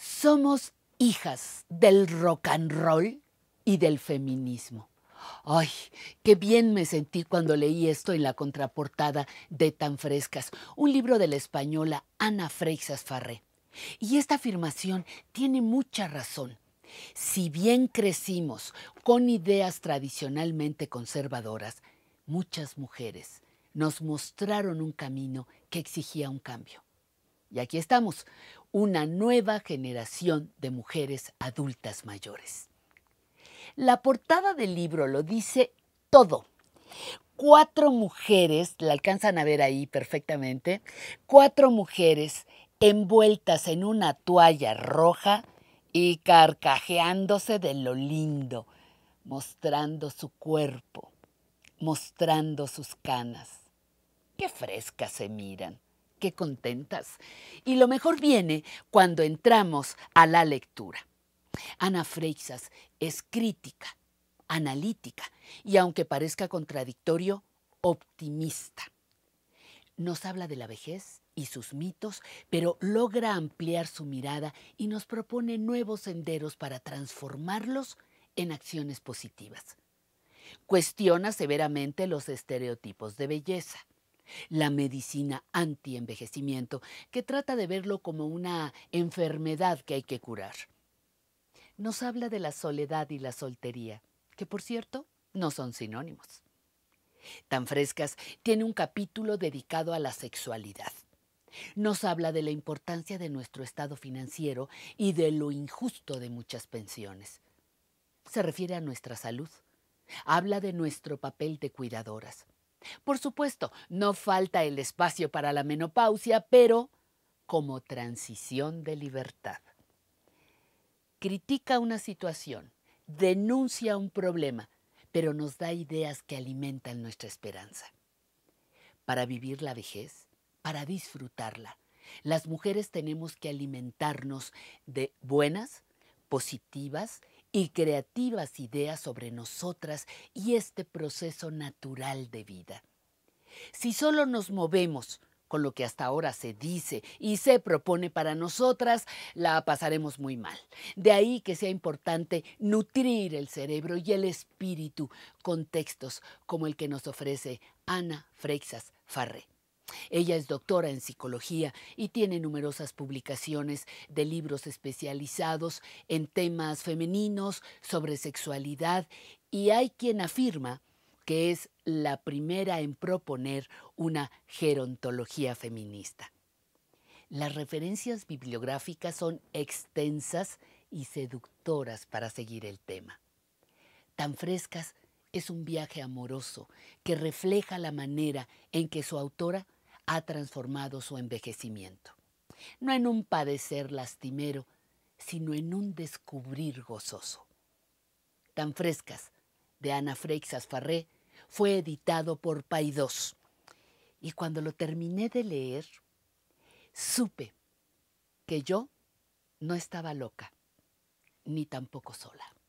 somos hijas del rock and roll y del feminismo. Ay, qué bien me sentí cuando leí esto en la contraportada de Tan Frescas, un libro de la española Ana Freixas Farré. Y esta afirmación tiene mucha razón. Si bien crecimos con ideas tradicionalmente conservadoras, muchas mujeres nos mostraron un camino que exigía un cambio. Y aquí estamos, una nueva generación de mujeres adultas mayores. La portada del libro lo dice todo. Cuatro mujeres, la alcanzan a ver ahí perfectamente, cuatro mujeres envueltas en una toalla roja y carcajeándose de lo lindo, mostrando su cuerpo, mostrando sus canas. Qué frescas se miran qué contentas. Y lo mejor viene cuando entramos a la lectura. Ana Freixas es crítica, analítica y, aunque parezca contradictorio, optimista. Nos habla de la vejez y sus mitos, pero logra ampliar su mirada y nos propone nuevos senderos para transformarlos en acciones positivas. Cuestiona severamente los estereotipos de belleza la medicina anti-envejecimiento, que trata de verlo como una enfermedad que hay que curar. Nos habla de la soledad y la soltería, que por cierto no son sinónimos. Tan frescas tiene un capítulo dedicado a la sexualidad. Nos habla de la importancia de nuestro estado financiero y de lo injusto de muchas pensiones. Se refiere a nuestra salud. Habla de nuestro papel de cuidadoras. Por supuesto, no falta el espacio para la menopausia, pero como transición de libertad. Critica una situación, denuncia un problema, pero nos da ideas que alimentan nuestra esperanza. Para vivir la vejez, para disfrutarla, las mujeres tenemos que alimentarnos de buenas, positivas, y creativas ideas sobre nosotras y este proceso natural de vida. Si solo nos movemos con lo que hasta ahora se dice y se propone para nosotras, la pasaremos muy mal. De ahí que sea importante nutrir el cerebro y el espíritu con textos como el que nos ofrece Ana Freixas Farré. Ella es doctora en psicología y tiene numerosas publicaciones de libros especializados en temas femeninos, sobre sexualidad y hay quien afirma que es la primera en proponer una gerontología feminista. Las referencias bibliográficas son extensas y seductoras para seguir el tema. Tan frescas es un viaje amoroso que refleja la manera en que su autora ha transformado su envejecimiento, no en un padecer lastimero, sino en un descubrir gozoso. Tan frescas, de Ana Freixas Farré, fue editado por Paidós. Y cuando lo terminé de leer, supe que yo no estaba loca, ni tampoco sola.